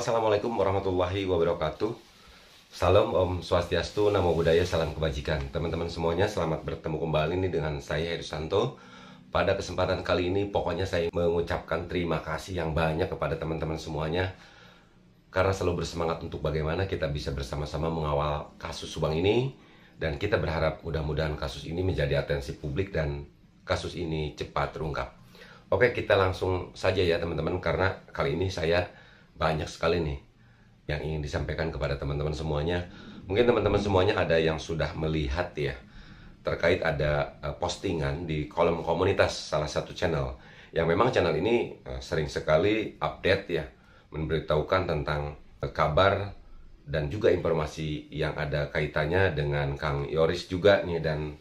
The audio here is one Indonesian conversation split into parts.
assalamualaikum warahmatullahi wabarakatuh Salam om swastiastu namo buddhaya salam kebajikan Teman-teman semuanya selamat bertemu kembali nih dengan saya Heri Santo Pada kesempatan kali ini pokoknya saya mengucapkan terima kasih yang banyak kepada teman-teman semuanya Karena selalu bersemangat untuk bagaimana kita bisa bersama-sama mengawal kasus subang ini Dan kita berharap mudah-mudahan kasus ini menjadi atensi publik dan kasus ini cepat terungkap Oke kita langsung saja ya teman-teman karena kali ini saya banyak sekali nih yang ingin disampaikan kepada teman-teman semuanya. Mungkin teman-teman semuanya ada yang sudah melihat ya terkait ada eh, postingan di kolom komunitas salah satu channel yang memang channel ini eh, sering sekali update ya memberitahukan tentang eh, kabar dan juga informasi yang ada kaitannya dengan Kang Yoris juga nih dan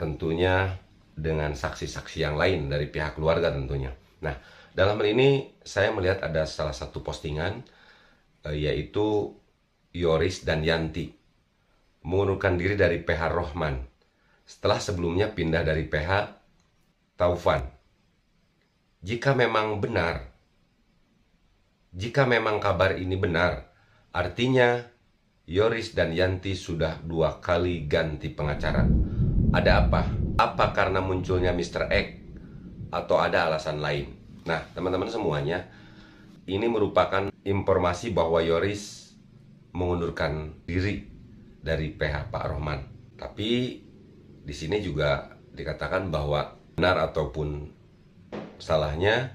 tentunya dengan saksi-saksi yang lain dari pihak keluarga tentunya. Nah, dalam hal ini saya melihat ada salah satu postingan eh, yaitu Yoris dan Yanti mengundurkan diri dari PH Rohman setelah sebelumnya pindah dari PH Taufan. Jika memang benar, jika memang kabar ini benar, artinya Yoris dan Yanti sudah dua kali ganti pengacara. Ada apa? Apa karena munculnya Mr. X atau ada alasan lain? Nah, teman-teman semuanya, ini merupakan informasi bahwa Yoris mengundurkan diri dari PH Pak Rohman. Tapi di sini juga dikatakan bahwa benar ataupun salahnya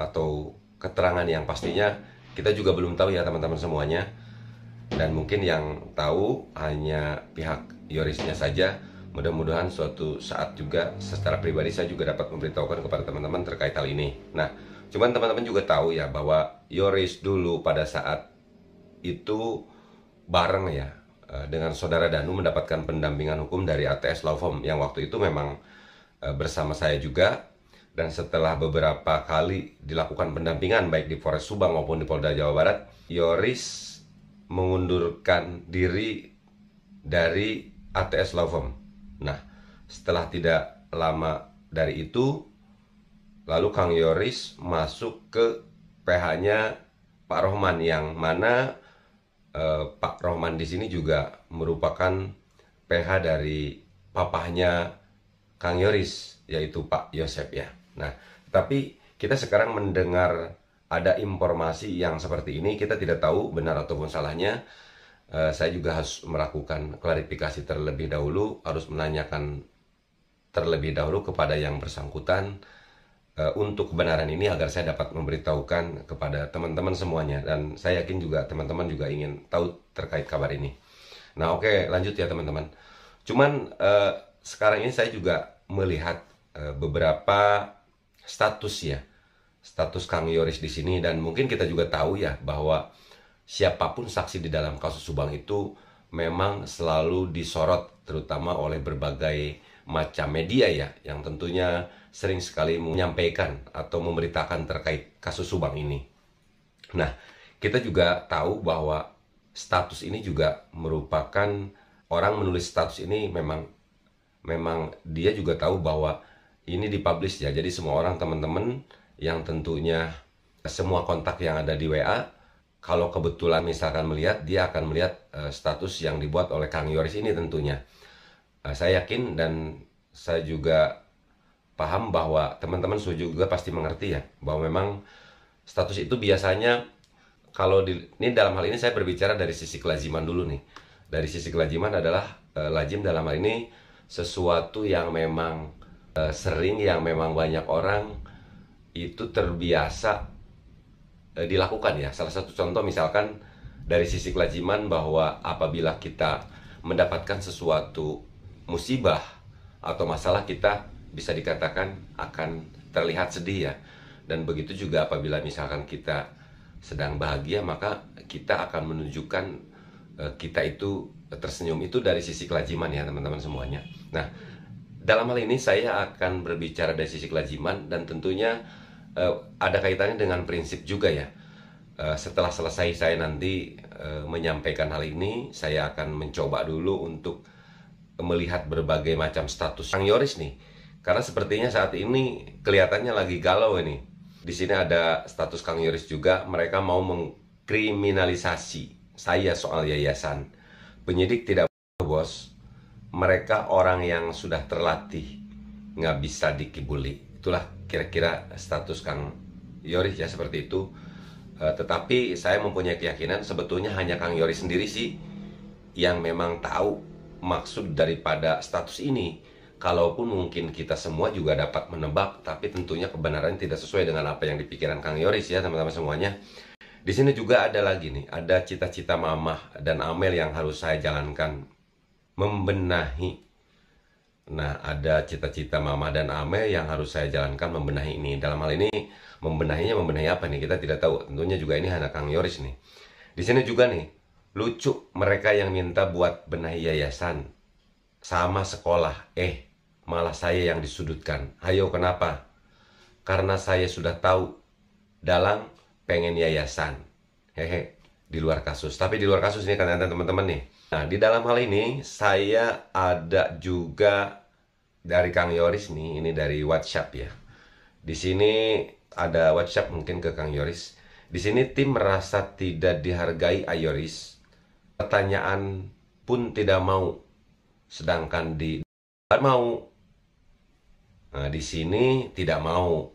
atau keterangan yang pastinya kita juga belum tahu ya teman-teman semuanya dan mungkin yang tahu hanya pihak Yorisnya saja Mudah-mudahan suatu saat juga secara pribadi saya juga dapat memberitahukan kepada teman-teman terkait hal ini. Nah, cuman teman-teman juga tahu ya bahwa Yoris dulu pada saat itu bareng ya eh, dengan saudara Danu mendapatkan pendampingan hukum dari ATS Law Firm yang waktu itu memang eh, bersama saya juga dan setelah beberapa kali dilakukan pendampingan baik di Polres Subang maupun di Polda Jawa Barat, Yoris mengundurkan diri dari ATS Law Firm Nah, setelah tidak lama dari itu, lalu Kang Yoris masuk ke PH-nya Pak Rohman yang mana eh, Pak Rohman di sini juga merupakan PH dari papahnya Kang Yoris yaitu Pak Yosep ya. Nah, tapi kita sekarang mendengar ada informasi yang seperti ini kita tidak tahu benar ataupun salahnya Eh, saya juga harus melakukan klarifikasi terlebih dahulu, harus menanyakan terlebih dahulu kepada yang bersangkutan eh, untuk kebenaran ini agar saya dapat memberitahukan kepada teman-teman semuanya dan saya yakin juga teman-teman juga ingin tahu terkait kabar ini. Nah, oke, okay, lanjut ya teman-teman. Cuman eh, sekarang ini saya juga melihat eh, beberapa status ya. Status Kang Yoris di sini dan mungkin kita juga tahu ya bahwa siapapun saksi di dalam kasus Subang itu memang selalu disorot terutama oleh berbagai macam media ya yang tentunya sering sekali menyampaikan atau memberitakan terkait kasus Subang ini. Nah, kita juga tahu bahwa status ini juga merupakan orang menulis status ini memang memang dia juga tahu bahwa ini dipublish ya. Jadi semua orang teman-teman yang tentunya semua kontak yang ada di WA kalau kebetulan misalkan melihat dia akan melihat uh, status yang dibuat oleh Kang Yoris ini tentunya uh, saya yakin dan saya juga paham bahwa teman-teman sudah juga pasti mengerti ya bahwa memang status itu biasanya kalau di, ini dalam hal ini saya berbicara dari sisi kelaziman dulu nih dari sisi kelaziman adalah uh, lazim dalam hal ini sesuatu yang memang uh, sering yang memang banyak orang itu terbiasa E, dilakukan ya. Salah satu contoh misalkan dari sisi kelajiman bahwa apabila kita mendapatkan sesuatu musibah atau masalah kita bisa dikatakan akan terlihat sedih ya. Dan begitu juga apabila misalkan kita sedang bahagia maka kita akan menunjukkan e, kita itu tersenyum itu dari sisi kelajiman ya teman-teman semuanya. Nah, dalam hal ini saya akan berbicara dari sisi kelajiman dan tentunya uh, ada kaitannya dengan prinsip juga ya. Uh, setelah selesai saya nanti uh, menyampaikan hal ini, saya akan mencoba dulu untuk melihat berbagai macam status Kang Yoris nih. Karena sepertinya saat ini kelihatannya lagi galau ini. Di sini ada status Kang Yoris juga, mereka mau mengkriminalisasi saya soal yayasan. Penyidik tidak bos, mereka orang yang sudah terlatih, nggak bisa dikibuli itulah kira-kira status Kang Yoris ya seperti itu uh, tetapi saya mempunyai keyakinan sebetulnya hanya Kang Yoris sendiri sih yang memang tahu maksud daripada status ini kalaupun mungkin kita semua juga dapat menebak tapi tentunya kebenaran tidak sesuai dengan apa yang dipikiran Kang Yoris ya teman-teman semuanya di sini juga ada lagi nih, ada cita-cita mamah dan Amel yang harus saya jalankan. Membenahi Nah, ada cita-cita Mama dan Ame yang harus saya jalankan membenahi ini. Dalam hal ini, membenahinya membenahi apa nih? Kita tidak tahu. Tentunya juga ini anak Kang Yoris nih. Di sini juga nih, lucu mereka yang minta buat benahi yayasan. Sama sekolah. Eh, malah saya yang disudutkan. Ayo, kenapa? Karena saya sudah tahu dalam pengen yayasan. Hehe, di luar kasus. Tapi di luar kasus ini kan teman-teman nih, Nah, di dalam hal ini saya ada juga dari Kang Yoris nih, ini dari WhatsApp ya. Di sini ada WhatsApp mungkin ke Kang Yoris. Di sini tim merasa tidak dihargai Ayoris. Pertanyaan pun tidak mau. Sedangkan di mau. Nah, di sini tidak mau.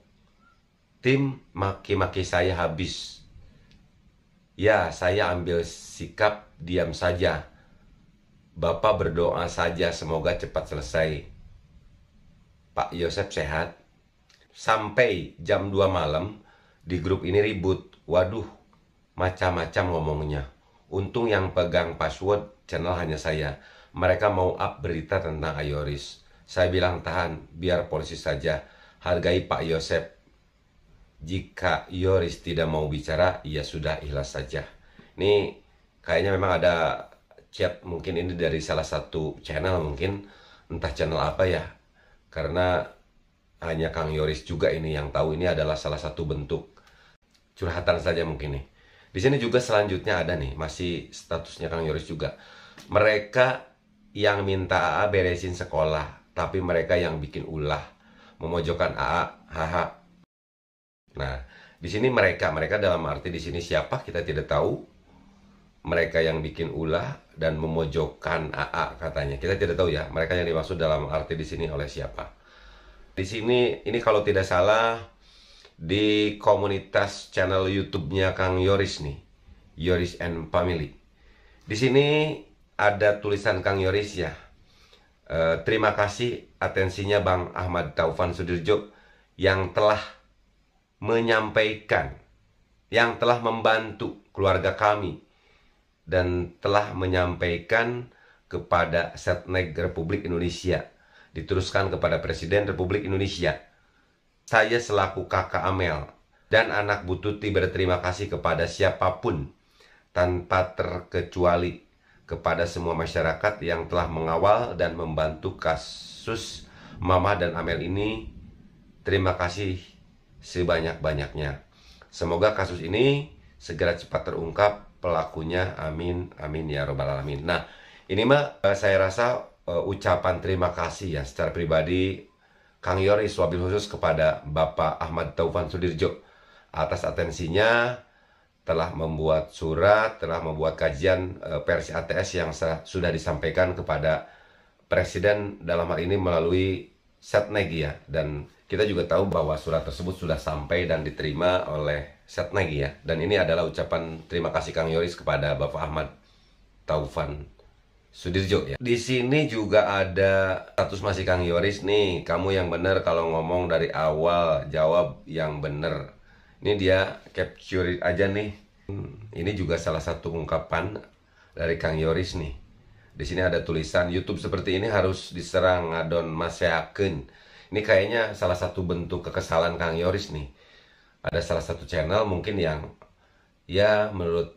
Tim maki-maki saya habis. Ya, saya ambil sikap diam saja Bapak berdoa saja semoga cepat selesai. Pak Yosef sehat. Sampai jam 2 malam di grup ini ribut. Waduh, macam-macam ngomongnya. Untung yang pegang password channel hanya saya. Mereka mau up berita tentang Ayoris. Saya bilang tahan, biar polisi saja. Hargai Pak Yosef. Jika Yoris tidak mau bicara, ya sudah ikhlas saja. Ini kayaknya memang ada chat mungkin ini dari salah satu channel mungkin entah channel apa ya karena hanya Kang Yoris juga ini yang tahu ini adalah salah satu bentuk curhatan saja mungkin nih di sini juga selanjutnya ada nih masih statusnya Kang Yoris juga mereka yang minta AA beresin sekolah tapi mereka yang bikin ulah memojokkan AA haha nah di sini mereka mereka dalam arti di sini siapa kita tidak tahu mereka yang bikin ulah dan memojokkan AA katanya. Kita tidak tahu ya, mereka yang dimaksud dalam arti di sini oleh siapa. Di sini ini kalau tidak salah di komunitas channel YouTube-nya Kang Yoris nih. Yoris and Family. Di sini ada tulisan Kang Yoris ya. E, terima kasih atensinya Bang Ahmad Taufan Sudirjo yang telah menyampaikan, yang telah membantu keluarga kami dan telah menyampaikan kepada Setnek Republik Indonesia. Diteruskan kepada Presiden Republik Indonesia. Saya selaku kakak Amel dan anak Bututi berterima kasih kepada siapapun tanpa terkecuali kepada semua masyarakat yang telah mengawal dan membantu kasus Mama dan Amel ini. Terima kasih sebanyak-banyaknya. Semoga kasus ini segera cepat terungkap pelakunya. Amin, amin ya robbal alamin. Nah, ini mah eh, saya rasa uh, ucapan terima kasih ya secara pribadi Kang Yoris wabil khusus kepada Bapak Ahmad Taufan Sudirjo atas atensinya telah membuat surat, telah membuat kajian uh, versi ATS yang sudah disampaikan kepada Presiden dalam hal ini melalui Setnek ya dan kita juga tahu bahwa surat tersebut sudah sampai dan diterima oleh Setnek ya dan ini adalah ucapan terima kasih Kang Yoris kepada Bapak Ahmad Taufan Sudirjo ya. Di sini juga ada status masih Kang Yoris nih. Kamu yang benar kalau ngomong dari awal jawab yang benar Ini dia capture aja nih. Hmm, ini juga salah satu ungkapan dari Kang Yoris nih. Di sini ada tulisan YouTube seperti ini harus diserang ngadon maseakeun. Ini kayaknya salah satu bentuk kekesalan Kang Yoris nih. Ada salah satu channel mungkin yang ya menurut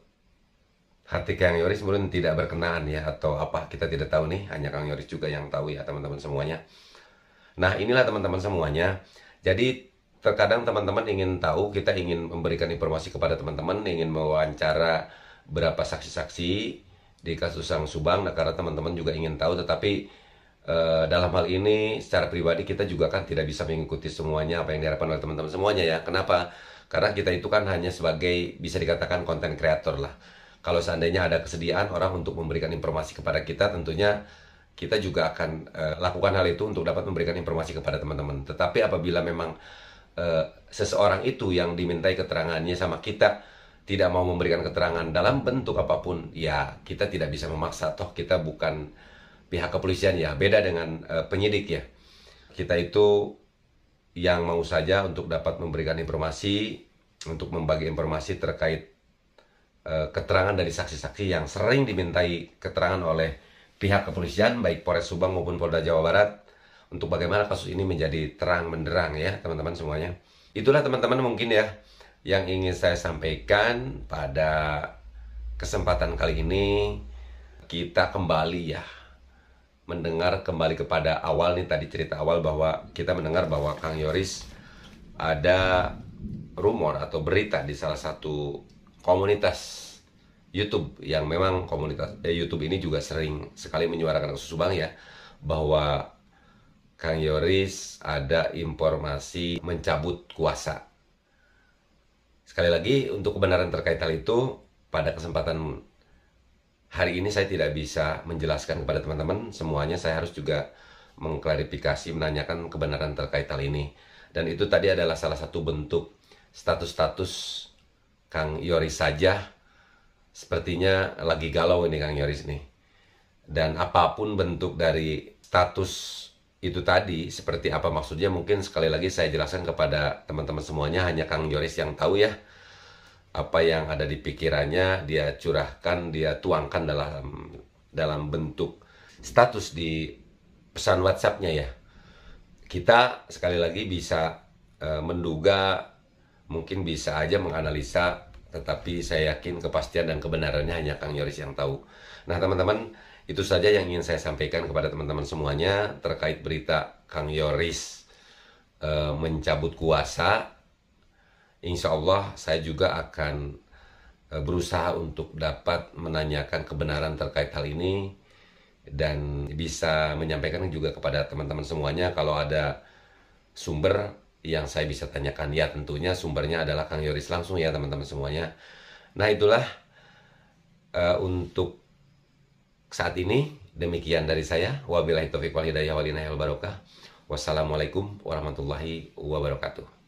hati Kang Yoris mungkin tidak berkenaan ya atau apa kita tidak tahu nih hanya Kang Yoris juga yang tahu ya teman-teman semuanya nah inilah teman-teman semuanya jadi terkadang teman-teman ingin tahu kita ingin memberikan informasi kepada teman-teman ingin mewawancara berapa saksi-saksi di kasus Sang Subang. Nah, karena teman-teman juga ingin tahu, tetapi uh, dalam hal ini secara pribadi kita juga kan tidak bisa mengikuti semuanya apa yang diharapkan oleh teman-teman semuanya ya. Kenapa? Karena kita itu kan hanya sebagai bisa dikatakan konten kreator lah. Kalau seandainya ada kesediaan orang untuk memberikan informasi kepada kita, tentunya kita juga akan uh, lakukan hal itu untuk dapat memberikan informasi kepada teman-teman. Tetapi apabila memang uh, seseorang itu yang dimintai keterangannya sama kita tidak mau memberikan keterangan dalam bentuk apapun, ya kita tidak bisa memaksa toh kita bukan pihak kepolisian ya, beda dengan uh, penyidik ya. Kita itu yang mau saja untuk dapat memberikan informasi, untuk membagi informasi terkait uh, keterangan dari saksi-saksi yang sering dimintai keterangan oleh pihak kepolisian baik Polres Subang maupun Polda Jawa Barat untuk bagaimana kasus ini menjadi terang menderang ya, teman-teman semuanya. Itulah teman-teman mungkin ya yang ingin saya sampaikan pada kesempatan kali ini kita kembali ya mendengar kembali kepada awal nih tadi cerita awal bahwa kita mendengar bahwa Kang Yoris ada rumor atau berita di salah satu komunitas YouTube yang memang komunitas eh, YouTube ini juga sering sekali menyuarakan susu Subang ya bahwa Kang Yoris ada informasi mencabut kuasa Sekali lagi, untuk kebenaran terkait hal itu, pada kesempatan hari ini saya tidak bisa menjelaskan kepada teman-teman semuanya. Saya harus juga mengklarifikasi, menanyakan kebenaran terkait hal ini. Dan itu tadi adalah salah satu bentuk status-status Kang Yoris saja. Sepertinya lagi galau ini Kang Yoris nih. Dan apapun bentuk dari status itu tadi seperti apa maksudnya mungkin sekali lagi saya jelaskan kepada teman-teman semuanya hanya Kang Yoris yang tahu ya apa yang ada di pikirannya dia curahkan dia tuangkan dalam dalam bentuk status di pesan WhatsAppnya ya kita sekali lagi bisa e, menduga mungkin bisa aja menganalisa tetapi saya yakin kepastian dan kebenarannya hanya Kang Yoris yang tahu nah teman-teman itu saja yang ingin saya sampaikan kepada teman-teman semuanya terkait berita Kang Yoris e, mencabut kuasa. Insya Allah saya juga akan e, berusaha untuk dapat menanyakan kebenaran terkait hal ini dan bisa menyampaikan juga kepada teman-teman semuanya kalau ada sumber yang saya bisa tanyakan ya tentunya sumbernya adalah Kang Yoris langsung ya teman-teman semuanya. Nah itulah uh, untuk saat ini demikian dari saya. Wabillahi taufiq wal hidayah wal barokah. Wassalamualaikum warahmatullahi wabarakatuh.